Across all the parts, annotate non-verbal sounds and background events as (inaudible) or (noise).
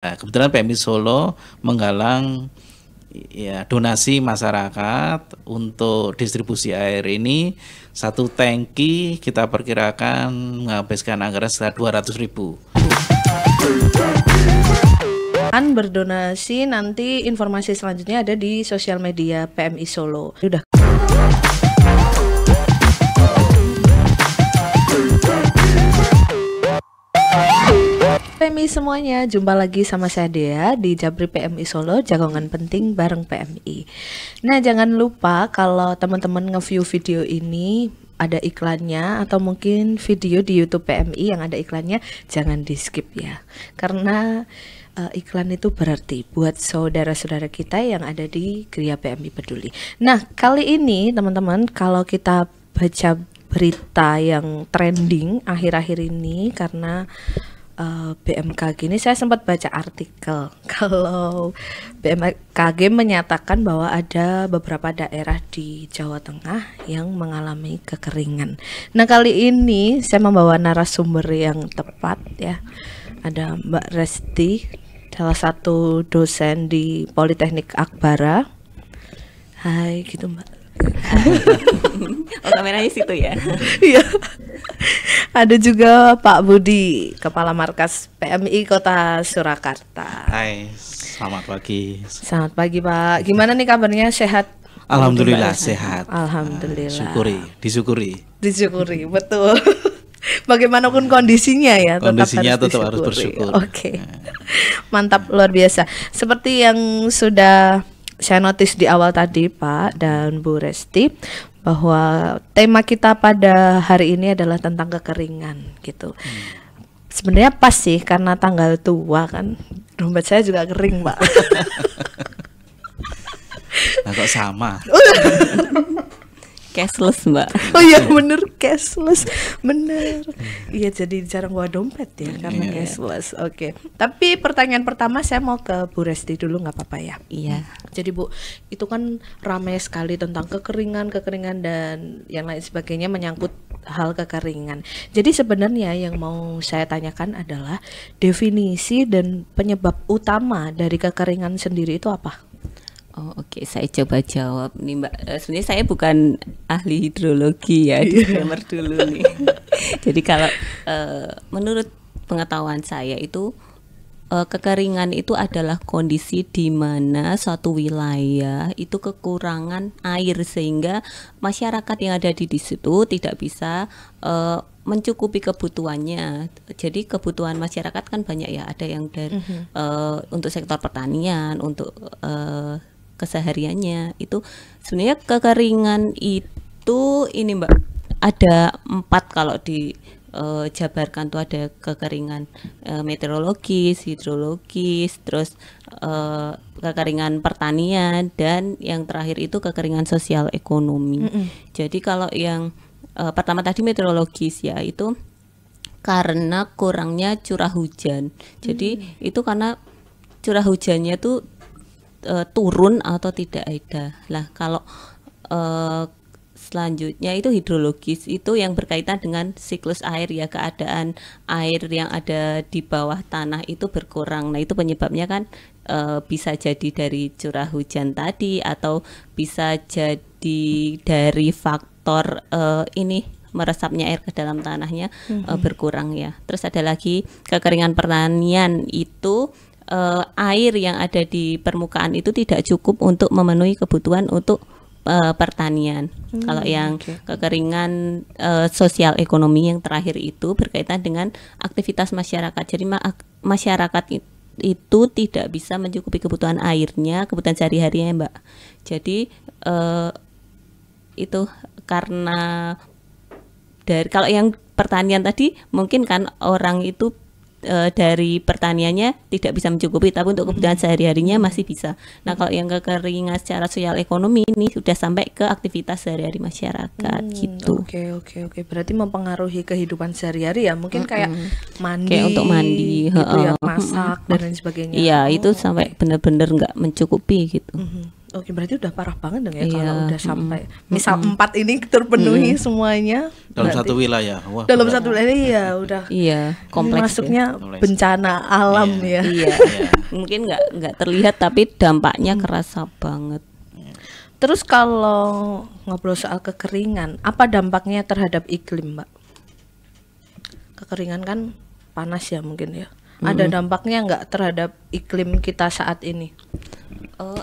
Nah, kebetulan PMI Solo menggalang ya donasi masyarakat untuk distribusi air ini satu tangki kita perkirakan menghabiskan anggaran sekitar 200 ribu. An berdonasi nanti informasi selanjutnya ada di sosial media PMI Solo. Udah. PMI semuanya, jumpa lagi sama saya Dea di Jabri PMI Solo, jagongan penting bareng PMI. Nah, jangan lupa kalau teman-teman nge-view video ini ada iklannya atau mungkin video di YouTube PMI yang ada iklannya, jangan di-skip ya. Karena uh, iklan itu berarti buat saudara-saudara kita yang ada di Gria PMI Peduli. Nah, kali ini teman-teman kalau kita baca berita yang trending akhir-akhir ini karena Eh, BMKG ini saya sempat baca artikel (laughs) kalau BMKG menyatakan bahwa ada beberapa daerah di Jawa Tengah yang mengalami kekeringan. Nah kali ini saya membawa narasumber yang tepat ya ada Mbak Resti salah satu dosen di Politeknik Akbara. Hai gitu Mbak. (laughs) oh kameranya situ ya (laughs) iya ada juga Pak Budi Kepala Markas PMI Kota Surakarta Hai selamat pagi selamat pagi Pak gimana nih kabarnya sehat Alhamdulillah sehat ah, Alhamdulillah syukuri disyukuri disyukuri betul (laughs) bagaimanapun kondisinya ya kondisinya tetap harus, tetap harus bersyukur oke okay. mantap luar biasa seperti yang sudah saya notice di awal tadi Pak dan Bu Resti bahwa tema kita pada hari ini adalah tentang kekeringan gitu. Hmm. Sebenarnya pas sih karena tanggal tua kan dompet saya juga kering Pak. (laughs) nah kok sama. (laughs) cashless mbak oh iya bener cashless bener iya jadi jarang bawa dompet ya karena yeah. cashless oke okay. tapi pertanyaan pertama saya mau ke Bu Resti dulu nggak apa-apa ya iya yeah. jadi Bu itu kan ramai sekali tentang kekeringan kekeringan dan yang lain sebagainya menyangkut hal kekeringan jadi sebenarnya yang mau saya tanyakan adalah definisi dan penyebab utama dari kekeringan sendiri itu apa Oh oke, okay. saya coba jawab nih Mbak. Eh, sebenarnya saya bukan ahli hidrologi ya, di iya. disclaimer dulu nih. (laughs) Jadi kalau uh, menurut pengetahuan saya itu uh, kekeringan itu adalah kondisi di mana suatu wilayah itu kekurangan air sehingga masyarakat yang ada di, di situ tidak bisa uh, mencukupi kebutuhannya. Jadi kebutuhan masyarakat kan banyak ya. Ada yang dari uh -huh. uh, untuk sektor pertanian, untuk uh, kesehariannya itu sebenarnya kekeringan itu ini mbak ada empat kalau di uh, jabarkan tuh ada kekeringan uh, meteorologis, hidrologis, terus uh, kekeringan pertanian dan yang terakhir itu kekeringan sosial ekonomi. Mm -hmm. Jadi kalau yang uh, pertama tadi meteorologis ya itu karena kurangnya curah hujan. Jadi mm. itu karena curah hujannya tuh e, turun atau tidak ada Lah kalau e, selanjutnya itu hidrologis itu yang berkaitan dengan siklus air ya keadaan air yang ada di bawah tanah itu berkurang. Nah itu penyebabnya kan e, bisa jadi dari curah hujan tadi atau bisa jadi dari faktor e, ini meresapnya air ke dalam tanahnya mm -hmm. uh, berkurang ya. Terus ada lagi kekeringan pertanian itu uh, air yang ada di permukaan itu tidak cukup untuk memenuhi kebutuhan untuk uh, pertanian. Hmm, Kalau yang okay. kekeringan uh, sosial ekonomi yang terakhir itu berkaitan dengan aktivitas masyarakat. Jadi ma masyarakat itu tidak bisa mencukupi kebutuhan airnya, kebutuhan sehari-harinya, ya, Mbak. Jadi uh, itu karena dari kalau yang pertanian tadi mungkin kan orang itu e, dari pertaniannya tidak bisa mencukupi, tapi untuk kebutuhan hmm. sehari-harinya masih bisa. Nah, kalau yang kekeringan secara sosial ekonomi ini sudah sampai ke aktivitas sehari-hari masyarakat hmm, gitu. Oke, okay, oke, okay, oke. Okay. Berarti mempengaruhi kehidupan sehari-hari ya. Mungkin hmm kayak mandi kayak untuk mandi, gitu uh, ya, masak dan lain sebagainya. Iya, oh, itu sampai benar-benar nggak mencukupi gitu. -hmm. Oke, berarti udah parah banget dong ya iya. kalau udah sampai misal mm. empat ini terpenuhi mm. semuanya dalam berarti, satu wilayah. Wah, dalam berat. satu wilayah ya udah. Iya, kompleks. masuknya ya. bencana alam iya. ya. Iya. iya. (laughs) Mungkin nggak nggak terlihat tapi dampaknya mm. kerasa banget. Terus kalau ngobrol soal kekeringan, apa dampaknya terhadap iklim, Mbak? Kekeringan kan panas ya mungkin ya. Mm. Ada dampaknya nggak terhadap iklim kita saat ini? Uh,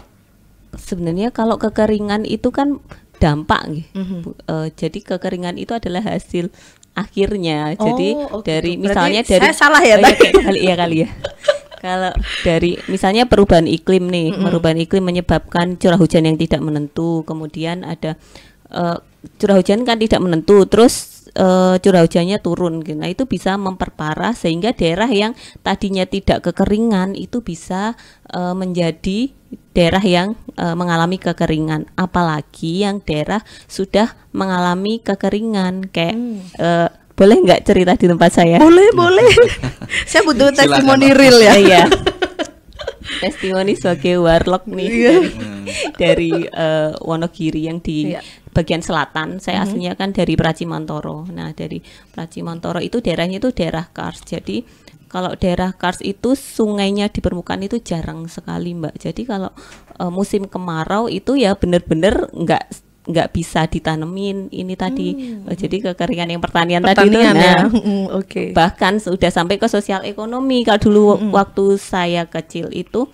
sebenarnya kalau kekeringan itu kan dampak mm -hmm. uh, jadi kekeringan itu adalah hasil akhirnya oh, jadi okay. dari misalnya Berarti dari salah ya oh, iya, iya, iya kali ya kali (laughs) ya kalau dari misalnya perubahan iklim nih mm -hmm. perubahan iklim menyebabkan curah hujan yang tidak menentu kemudian ada uh, curah hujan kan tidak menentu terus uh, curah hujannya turun gitu. nah itu bisa memperparah sehingga daerah yang tadinya tidak kekeringan itu bisa uh, menjadi daerah yang e, mengalami kekeringan, apalagi yang daerah sudah mengalami kekeringan kayak hmm. e, boleh nggak cerita di tempat saya? Boleh, boleh. (laughs) saya butuh testimoni real ya. Iya. (laughs) testimoni sebagai warlock nih yeah. dari, hmm. dari e, Wonogiri yang di yeah. bagian selatan. Saya -hmm. aslinya kan dari Pracimantoro. Nah, dari Pracimantoro itu daerahnya itu daerah Kars. Jadi kalau daerah Kars itu sungainya di permukaan itu jarang sekali mbak jadi kalau uh, musim kemarau itu ya benar-benar nggak nggak bisa ditanemin ini tadi hmm. Eh, jadi kekeringan yang pertanian, pertanian tadi itu ya. nah hmm, okay. bahkan sudah sampai ke sosial ekonomi kalau dulu hmm. waktu saya kecil itu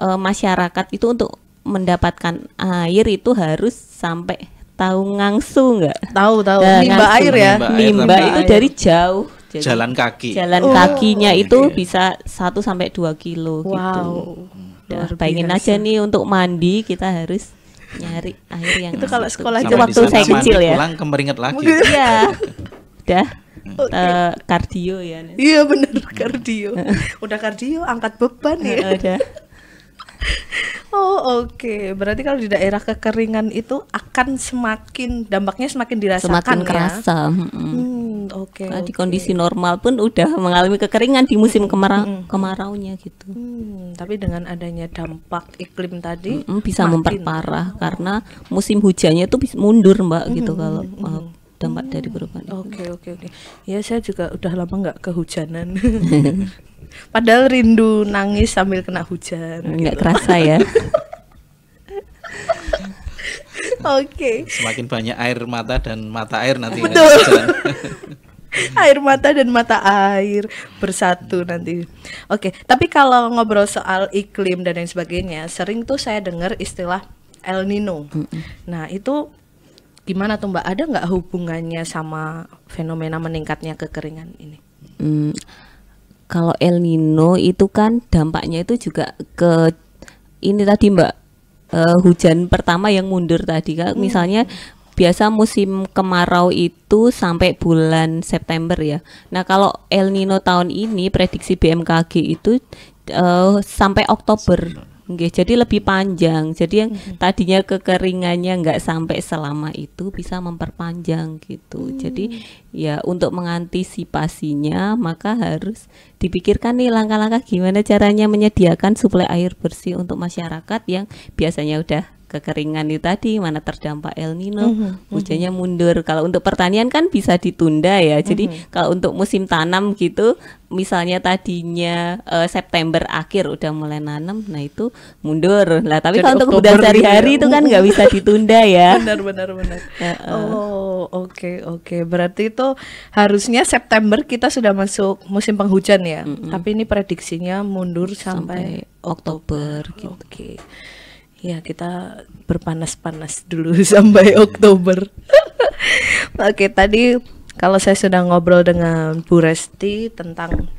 uh, masyarakat itu untuk mendapatkan air itu harus sampai tahu ngangsu nggak tahu tahu nah, nimba air ya nimba, itu air. dari jauh jadi jalan kaki. Jalan oh. kakinya oh, itu bisa 1 sampai 2 kilo gitu. wow. gitu. Nah, bayangin aja nih untuk mandi kita harus nyari air yang itu kalau sekolah itu waktu saya kecil ya. Pulang kemeringat lagi. Iya. (laughs) Udah okay. uh, eh, kardio ya. Iya benar kardio. Udah kardio angkat beban ya. Eh, udah. Oh oke, okay. berarti kalau di daerah kekeringan itu akan semakin dampaknya semakin dirasakan semakin ya? kerasa. ya. Hmm, oke. Okay, nah, okay. Di kondisi normal pun udah mengalami kekeringan di musim kemarau hmm. kemaraunya gitu. Hmm, tapi dengan adanya dampak iklim tadi hmm, bisa makin. memperparah oh. karena musim hujannya itu bisa mundur mbak hmm. gitu kalau hmm. uh, dampak hmm. dari perubahan. Oke okay, oke okay, oke. Okay. Ya saya juga udah lama nggak kehujanan. (laughs) Padahal rindu nangis sambil kena hujan. Enggak gitu. kerasa ya. (laughs) Oke. Okay. Semakin banyak air mata dan mata air nanti. Betul. (laughs) air mata dan mata air bersatu nanti. Oke, okay. tapi kalau ngobrol soal iklim dan lain sebagainya, sering tuh saya dengar istilah El Nino. Hmm. Nah itu gimana tuh Mbak? Ada nggak hubungannya sama fenomena meningkatnya kekeringan ini? Hmm kalau El Nino itu kan dampaknya itu juga ke ini tadi Mbak uh, hujan pertama yang mundur tadi kan hmm. misalnya biasa musim kemarau itu sampai bulan September ya. Nah, kalau El Nino tahun ini prediksi BMKG itu uh, sampai Oktober. Oke, jadi lebih panjang. Jadi yang mhm. tadinya kekeringannya nggak sampai selama itu bisa memperpanjang gitu. Mm. Jadi ya untuk mengantisipasinya maka harus dipikirkan nih langkah-langkah gimana caranya menyediakan suplai air bersih untuk masyarakat yang biasanya udah kekeringan itu tadi mana terdampak El Nino mm-hmm. hujannya mundur kalau untuk pertanian kan bisa ditunda ya jadi mm-hmm. kalau untuk musim tanam gitu misalnya tadinya uh, September akhir udah mulai nanam nah itu mundur lah tapi kalau untuk Oktober udah gitu ya. sehari-hari itu kan nggak bisa ditunda ya (laughs) benar benar benar oh oke okay, oke okay. berarti itu harusnya September kita sudah masuk musim penghujan ya mm-hmm. tapi ini prediksinya mundur sampai, sampai Oktober, Oktober gitu. oke okay ya kita berpanas-panas dulu (laughs) sampai Oktober. (laughs) Oke, tadi kalau saya sudah ngobrol dengan Bu Resti tentang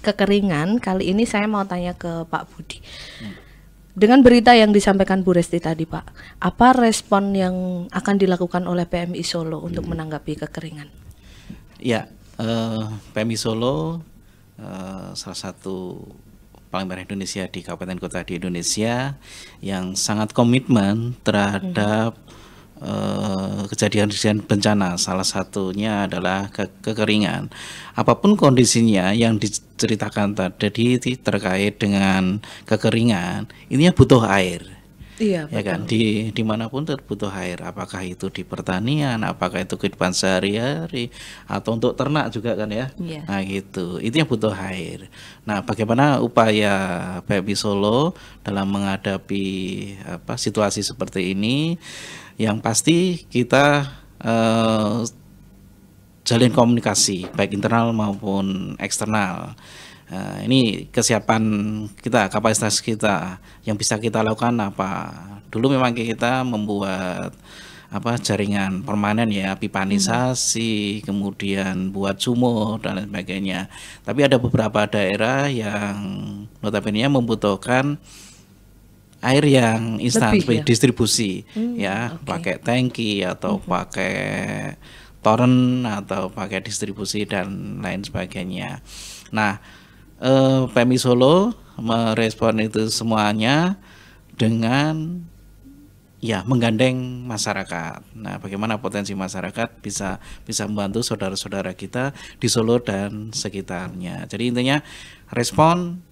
kekeringan, kali ini saya mau tanya ke Pak Budi. Dengan berita yang disampaikan Bu Resti tadi, Pak, apa respon yang akan dilakukan oleh PMI Solo untuk hmm. menanggapi kekeringan? Ya, uh, eh, PMI Solo uh, salah satu Paling banyak Indonesia di kabupaten kota di Indonesia yang sangat komitmen terhadap eh, kejadian-kejadian bencana. Salah satunya adalah ke kekeringan. Apapun kondisinya yang diceritakan tadi terkait dengan kekeringan, ini butuh air Iya, ya kan? betul. kan di dimanapun terbutuh air. Apakah itu di pertanian, apakah itu kehidupan sehari-hari, atau untuk ternak juga kan ya. Iya. Nah gitu, itu yang butuh air. Nah bagaimana upaya Baby Solo dalam menghadapi apa situasi seperti ini? Yang pasti kita uh, jalin komunikasi baik internal maupun eksternal Uh, ini kesiapan kita, kapasitas kita yang bisa kita lakukan apa? Dulu memang kita membuat apa jaringan permanen ya, pipanisasi, hmm. kemudian buat sumur dan lain sebagainya. Tapi ada beberapa daerah yang notabene membutuhkan air yang instan Lebih, ya? distribusi hmm, ya, okay. pakai tangki atau hmm. pakai toren atau pakai distribusi dan lain sebagainya. Nah, uh, eh, PMI Solo merespon itu semuanya dengan ya menggandeng masyarakat. Nah, bagaimana potensi masyarakat bisa bisa membantu saudara-saudara kita di Solo dan sekitarnya. Jadi intinya respon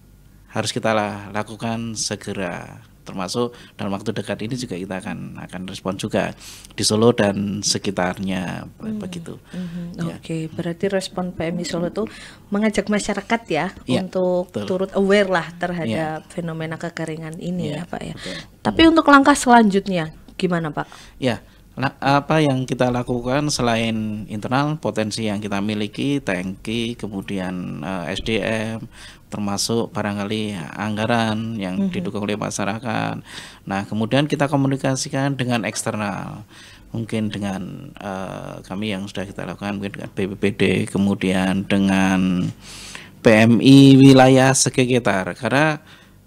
harus kita lakukan segera termasuk dalam waktu dekat ini juga kita akan akan respon juga di Solo dan sekitarnya hmm. begitu. Hmm. Ya. Oke, okay. berarti respon PMI Solo itu mengajak masyarakat ya, ya untuk betul. turut aware lah terhadap ya. fenomena kekeringan ini ya, ya Pak ya. Betul. Tapi untuk langkah selanjutnya gimana Pak? Ya nah apa yang kita lakukan selain internal potensi yang kita miliki tangki kemudian uh, eh, SDM termasuk barangkali anggaran yang mm -hmm. didukung oleh masyarakat nah kemudian kita komunikasikan dengan eksternal mungkin dengan uh, kami yang sudah kita lakukan mungkin dengan BPPD kemudian dengan PMI wilayah sekitar karena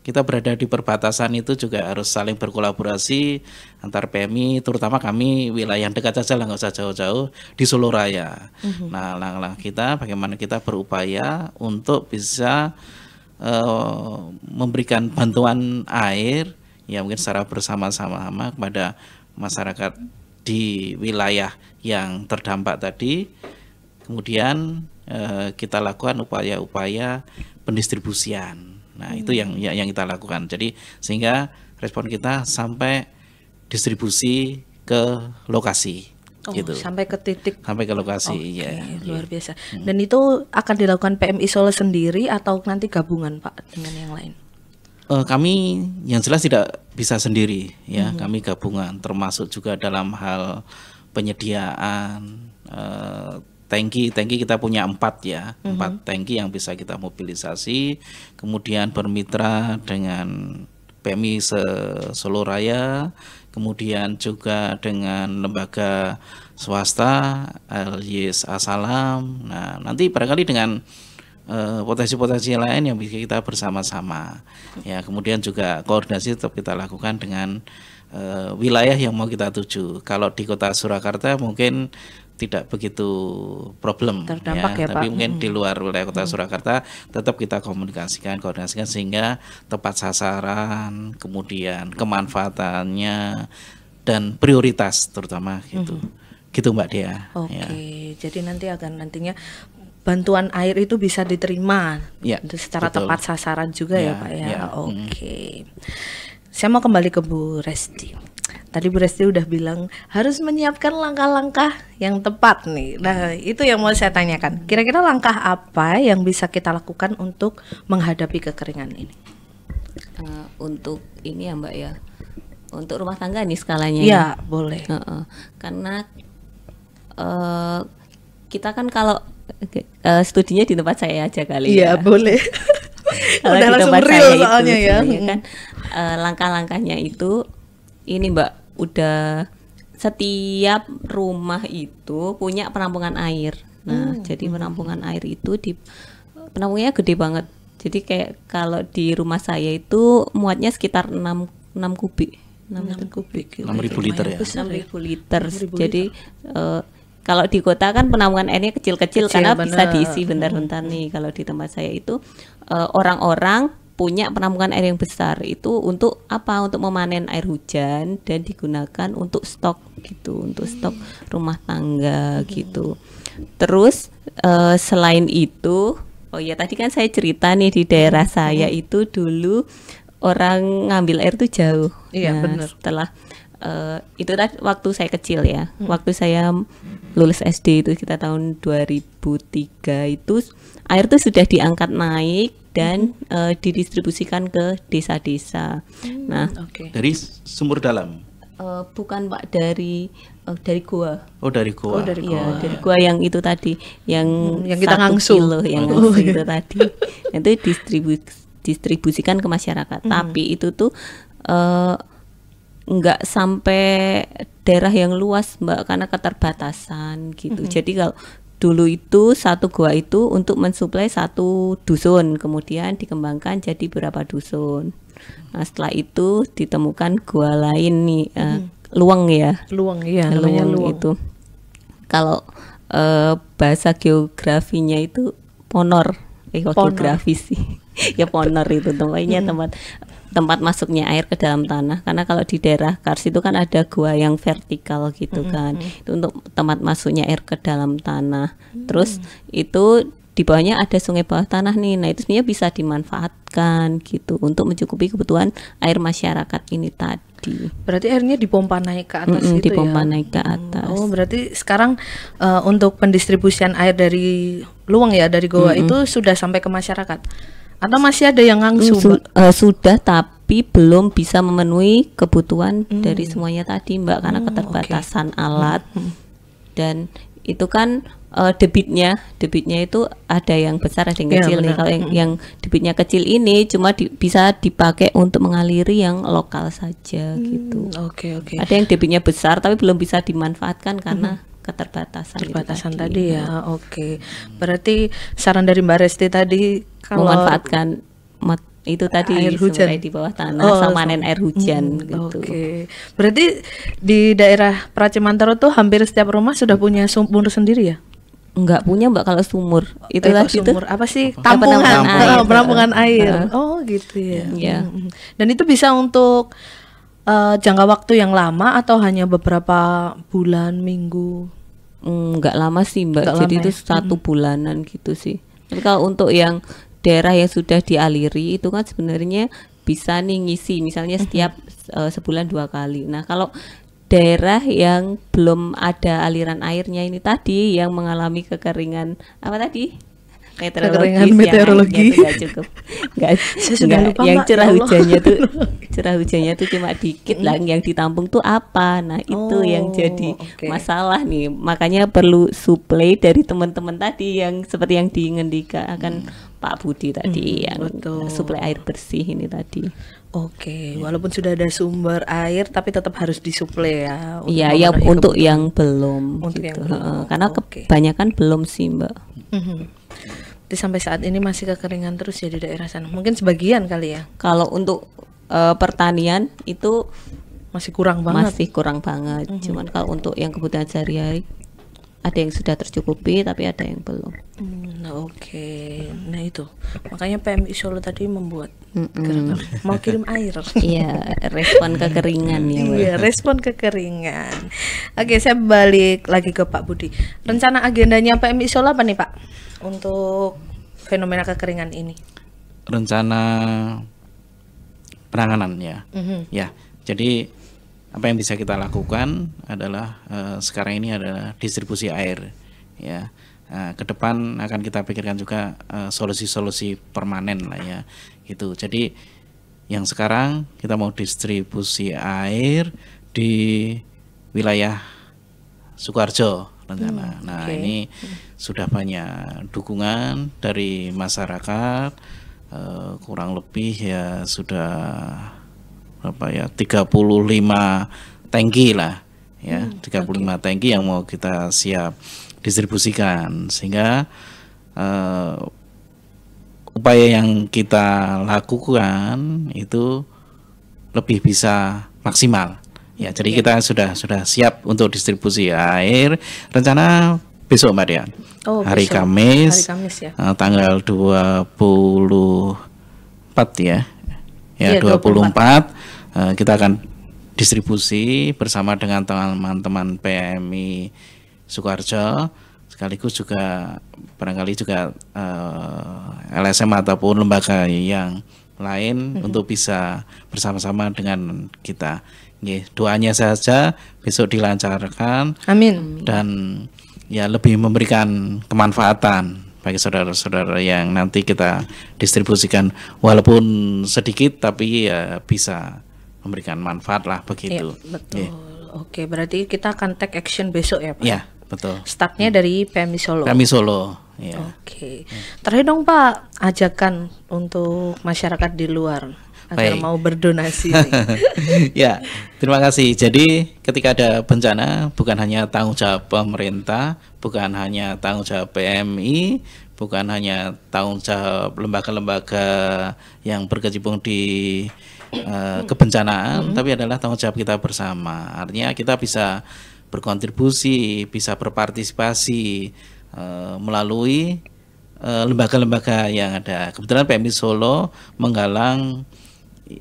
kita berada di perbatasan itu juga harus saling berkolaborasi antar PMI, terutama kami wilayah yang dekat saja nggak usah jauh-jauh di Solo Raya. Mm-hmm. Nah, langkah kita bagaimana kita berupaya untuk bisa uh, memberikan bantuan air ya mungkin secara bersama-sama kepada masyarakat di wilayah yang terdampak tadi. Kemudian uh, kita lakukan upaya-upaya pendistribusian Nah, hmm. itu yang ya, yang kita lakukan. Jadi sehingga respon kita sampai distribusi ke lokasi. Oh, gitu. sampai ke titik sampai ke lokasi okay, ya luar gitu. biasa hmm. dan itu akan dilakukan PMI Solo sendiri atau nanti gabungan Pak dengan yang lain uh, kami yang jelas tidak bisa sendiri ya hmm. kami gabungan termasuk juga dalam hal penyediaan uh, tangki tangki kita punya empat ya mm-hmm. empat tangki yang bisa kita mobilisasi kemudian bermitra dengan PMI se Solo Raya kemudian juga dengan lembaga swasta LYS Asalam nah nanti barangkali dengan eh, potensi-potensi uh, lain yang bisa kita bersama-sama mhm. ya kemudian juga koordinasi tetap kita lakukan dengan uh, wilayah yang mau kita tuju kalau di kota Surakarta mungkin tidak begitu problem Terdampak ya, ya Pak. tapi mungkin di hmm. luar wilayah kota hmm. Surakarta tetap kita komunikasikan koordinasikan sehingga tepat sasaran kemudian kemanfaatannya dan prioritas terutama gitu hmm. gitu Mbak Dia. Oke ya. jadi nanti akan nantinya bantuan air itu bisa diterima ya, secara betul. tepat sasaran juga ya, ya Pak ya. ya. Hmm. Oke. Okay. Hmm. Saya mau kembali ke Bu Resti tadi Bu Resti udah bilang harus menyiapkan langkah-langkah yang tepat nih. Nah, itu yang mau saya tanyakan. Kira-kira langkah apa yang bisa kita lakukan untuk menghadapi kekeringan ini? Uh, untuk ini ya Mbak ya, untuk rumah tangga nih skalanya. Iya, boleh. Uh -uh. Karena uh, kita kan kalau uh, studinya di tempat saya aja kali iya, ya. Iya, boleh. (laughs) kalau Udah di tempat saya itu, soalnya ya. kan uh, langkah-langkahnya itu ini Mbak udah setiap rumah itu punya penampungan air. Nah, hmm. jadi hmm. penampungan air itu di penampungnya gede banget. Jadi kayak kalau di rumah saya itu muatnya sekitar 6 6 kubik. 6, 6 kubik kubik. 6000 ya. liter ya. 6000 ya. liter. jadi Uh, kalau di kota kan penampungan airnya kecil-kecil karena bener. bisa diisi bentar-bentar hmm. nih. Kalau di tempat saya itu eh, orang orang -orang punya penampungan air yang besar itu untuk apa untuk memanen air hujan dan digunakan untuk stok gitu untuk stok rumah tangga gitu terus uh, selain itu oh ya tadi kan saya cerita nih di daerah saya itu dulu orang ngambil air tuh jauh iya nah, benar setelah Uh, itu waktu saya kecil ya, hmm. waktu saya lulus SD itu kita tahun 2003 itu air tuh sudah diangkat naik dan mm -hmm. uh, didistribusikan ke desa-desa. Mm, nah, okay. dari sumur dalam. Uh, bukan Pak dari uh, dari gua. Oh, dari gua. Oh, dari iya, gua. Ya, dari gua yang itu tadi, yang mm, yang kita ngangsu kilo, yang oh, iya. itu tadi. (laughs) itu distribu- distribusikan ke masyarakat. hmm. Tapi itu tuh uh, nggak sampai daerah yang luas mbak karena keterbatasan gitu -hmm. jadi kalau dulu itu satu gua itu untuk mensuplai satu dusun kemudian dikembangkan jadi berapa dusun nah setelah itu ditemukan gua lain nih uh, hmm. luang ya luang iya, ya luang, luang. itu kalau uh, bahasa geografinya itu ponor eh, geografi sih (laughs) ya ponor itu tempatnya hmm. tempat tempat masuknya air ke dalam tanah karena kalau di daerah Kars itu kan ada gua yang vertikal gitu kan mm -hmm. itu untuk tempat masuknya air ke dalam tanah mm. terus itu di bawahnya ada sungai bawah tanah nih nah itu sebenarnya bisa dimanfaatkan gitu untuk mencukupi kebutuhan air masyarakat ini tadi berarti airnya dipompa naik ke atas mm hmm gitu ya? dipompa ya? naik ke mm. atas oh berarti sekarang uh, untuk pendistribusian air dari luang ya dari goa mm hmm itu sudah sampai ke masyarakat atau masih ada yang ngangsu? Su uh, sudah tapi belum bisa memenuhi kebutuhan hmm. dari semuanya tadi Mbak karena hmm, keterbatasan okay. alat. Hmm, hmm. Dan itu kan uh, debitnya, debitnya itu ada yang besar ada yang ya, kecil ya, nih. Kalau yang, hmm. yang debitnya kecil ini cuma di, bisa dipakai untuk mengaliri yang lokal saja hmm, gitu. Oke, okay, oke. Okay. Ada yang debitnya besar tapi belum bisa dimanfaatkan karena hmm keterbatasan keterbatasan tadi, tadi ya oke okay. berarti saran dari Mbak Resti tadi kalau memanfaatkan mat itu tadi air hujan di bawah tanah oh, sama panen air hujan hmm, gitu. Oke. Okay. Berarti di daerah Pracimantoro tuh hampir setiap rumah sudah punya sumur sendiri ya? Enggak punya Mbak kalau sumur. Eh, itu eh, sumur. Itu. Apa sih? Tampungan, oh, air. air. air. oh, gitu ya. Yeah. Hmm, hmm, hmm. Dan itu bisa untuk uh, jangka waktu yang lama atau hanya beberapa bulan, minggu? Enggak hmm, lama sih Mbak. Enggak Jadi itu ya? satu hmm. bulanan gitu sih. Tapi kalau untuk yang daerah yang sudah dialiri itu kan sebenarnya bisa nih ngisi misalnya mhm. setiap uh, sebulan dua kali. Nah, kalau daerah yang belum ada aliran airnya ini tadi yang mengalami kekeringan apa tadi? Kekeringan ya kan? meteorologi. Iya, tidak cukup. Enggak, (laughs) Saya sudah enggak, lupa, yang curah ya hujannya tuh (laughs) curah hujannya tuh cuma dikit lah iya. yang ditampung tuh apa. Nah, itu oh, yang jadi okay. masalah nih. Makanya perlu suplai dari teman-teman tadi yang seperti yang diingendika akan hmm Pak Budi tadi hmm, yang betul. suplai air bersih ini tadi. Oke, walaupun sudah ada sumber air, tapi tetap harus disuplai ya. Iya, ya untuk yang gitu. belum. gitu. yang belum. karena okay. kebanyakan belum sih mbak. Mhm. Jadi sampai saat ini masih kekeringan terus ya di daerah sana. Mungkin sebagian kali ya. Kalau untuk uh, pertanian itu masih kurang banget. Masih kurang banget. Mhm. Cuman kalau untuk yang kebutuhan sehari-hari ada yang sudah tercukupi tapi ada yang belum. Hmm, nah, oke. Okay. Nah, itu. Makanya PMI Solo tadi membuat mm -mm. mau kirim air. (laughs) Iya, respon kekeringan ya. Iya, respon kekeringan. Oke, saya balik lagi ke Pak Budi. Rencana agendanya PMI Solo apa nih, Pak? Untuk fenomena kekeringan ini. Rencana penanganan ya. Mm -hmm. Ya. Jadi apa yang bisa kita lakukan adalah uh, sekarang ini adalah distribusi air ya uh, ke depan akan kita pikirkan juga eh, solusi-solusi uh, permanen lah ya gitu jadi yang sekarang kita mau distribusi air di wilayah Sukarjo rencana hmm, nah okay. ini sudah banyak dukungan dari masyarakat uh, kurang lebih ya sudah apa ya 35 tangki lah ya hmm, 35 okay. tangki yang mau kita siap distribusikan sehingga uh, upaya yang kita lakukan itu lebih bisa maksimal ya jadi yeah. kita sudah sudah siap untuk distribusi air rencana besok Mbak Dian oh, hari, besok. Kamis, hari Kamis ya. uh, tanggal 24 ya ya, yeah, 24, 24 Eh, kita akan distribusi bersama dengan teman-teman PMI Sukarjo sekaligus juga barangkali juga uh, eh, LSM ataupun lembaga yang lain mm-hmm. untuk bisa bersama-sama dengan kita. Ye, doanya saja besok dilancarkan. Amin. Dan ya lebih memberikan kemanfaatan bagi saudara-saudara yang nanti kita distribusikan walaupun sedikit tapi ya bisa memberikan manfaat lah begitu. Ya, betul. Ya. Oke, berarti kita akan take action besok ya, Pak. Iya, betul. Startnya hmm. dari PMI Solo. PMI Solo. Ya. Oke. Ya. Terakhir dong, Pak, ajakan untuk masyarakat di luar agar Baik. mau berdonasi. (laughs) ya, terima kasih. Jadi ketika ada bencana bukan hanya tanggung jawab pemerintah, bukan hanya tanggung jawab PMI, bukan hanya tanggung jawab lembaga-lembaga yang berkecimpung di uh, kebencanaan, mm -hmm. tapi adalah tanggung jawab kita bersama. Artinya kita bisa berkontribusi, bisa berpartisipasi uh, melalui eh, lembaga-lembaga uh, yang ada. Kebetulan PMI Solo menggalang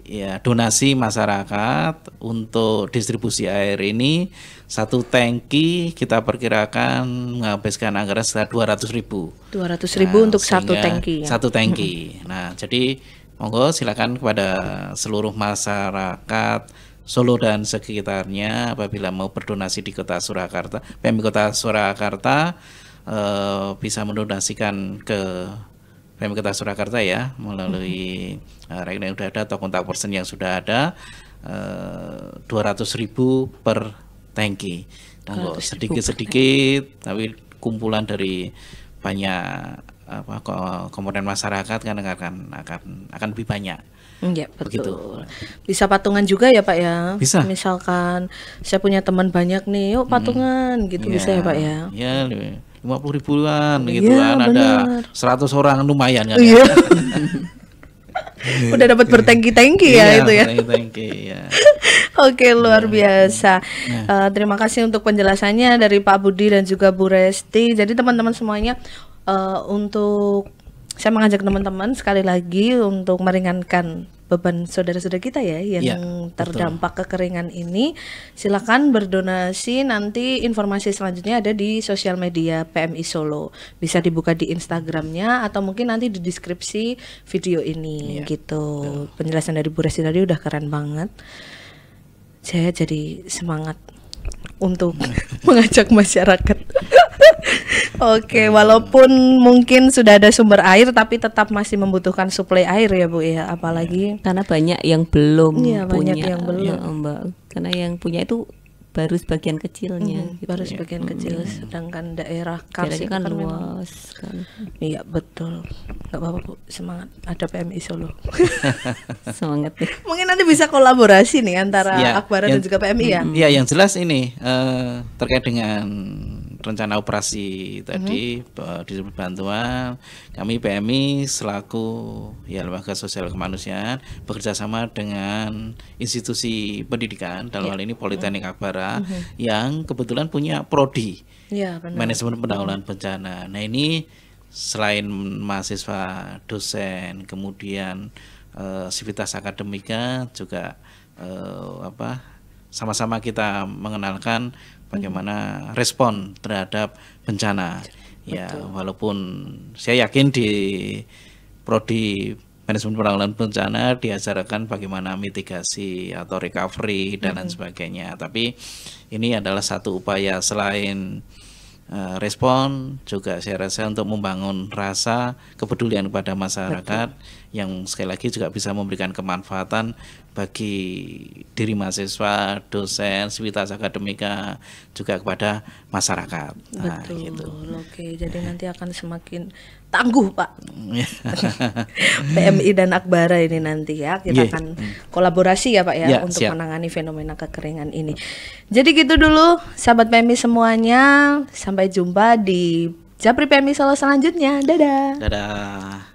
ya donasi masyarakat untuk distribusi air ini satu tangki kita perkirakan menghabiskan anggaran sekitar ratus ribu. dua ratus ribu nah, untuk satu tangki. Ya? Satu tangki. nah jadi monggo silakan kepada seluruh masyarakat Solo dan sekitarnya apabila mau berdonasi di Kota Surakarta, PMI Kota Surakarta eh, bisa mendonasikan ke Rem Kota Surakarta ya mm-hmm. melalui uh, eh, rekening yang sudah ada atau kontak person yang sudah ada eh, dua ratus ribu per tangki. Nah, sedikit-sedikit tapi kumpulan dari banyak apa komponen masyarakat kan akan akan akan lebih banyak. Iya betul. Begitu. Bisa patungan juga ya pak ya. Bisa. Misalkan saya punya teman banyak nih, yuk mm-hmm. patungan hmm. gitu ya, bisa ya pak ya. Iya lima puluh ribuan gitu iya, kan bener. ada seratus orang lumayan kan ya. Iya. (laughs) udah dapat bertengki-tengki ya, iya, itu ya. Tengki ya. (laughs) Oke, luar ya. biasa. Ya. Uh, terima kasih untuk penjelasannya dari Pak Budi dan juga Bu Resti. Jadi teman-teman semuanya uh, untuk saya mengajak teman-teman sekali lagi untuk meringankan beban saudara-saudara kita ya yang ya, terdampak betul. kekeringan ini. Silakan berdonasi nanti informasi selanjutnya ada di sosial media PMI Solo. Bisa dibuka di Instagramnya atau mungkin nanti di deskripsi video ini ya, gitu. Betul. Penjelasan dari Bu Resi tadi udah keren banget. Saya jadi semangat untuk (laughs) mengajak masyarakat Oke, okay, walaupun mungkin sudah ada sumber air tapi tetap masih membutuhkan suplai air ya Bu ya, apalagi iya. karena banyak yang belum ya, punya. yang belum. Ya, Mbak. Karena yang punya itu baru sebagian kecilnya hmm, gitu baru ya. sebagian ya. kecil hmm. sedangkan daerah kars kan, kan luas kan iya betul nggak apa-apa bu semangat ada PMI Solo (laughs) semangat nih. mungkin nanti bisa kolaborasi nih antara iya, ya, Akbar dan juga PMI ya iya yang jelas ini uh, terkait dengan rencana operasi tadi mm -hmm. bantuan kami PMI selaku ya lembaga sosial kemanusiaan bekerjasama dengan institusi pendidikan dalam yeah. hal ini Politeknik Akbara mm -hmm. yang kebetulan punya prodi yeah, ya, manajemen pendahuluan mhm. bencana. Nah ini selain mahasiswa dosen kemudian civitas eh, sivitas akademika juga uh, apa sama-sama kita mengenalkan bagaimana respon terhadap bencana. Ya, Betul. Ya, walaupun saya yakin di prodi manajemen penanggulangan bencana diajarkan bagaimana mitigasi atau recovery dan lain mm-hmm. sebagainya. Tapi ini adalah satu upaya selain uh, respon juga saya rasa untuk membangun rasa kepedulian kepada masyarakat Betul. yang sekali lagi juga bisa memberikan kemanfaatan bagi diri mahasiswa, dosen, sivitas akademika juga kepada masyarakat. Nah, Betul. Nah, gitu. Oke, jadi nanti akan semakin tangguh, Pak. Iya. (laughs) PMI dan Akbara ini nanti ya kita yeah. akan kolaborasi ya, Pak ya yeah, untuk siap. menangani fenomena kekeringan ini. Jadi gitu dulu sahabat PMI semuanya, sampai jumpa di Japri PMI Solo selanjutnya. Dadah. Dadah.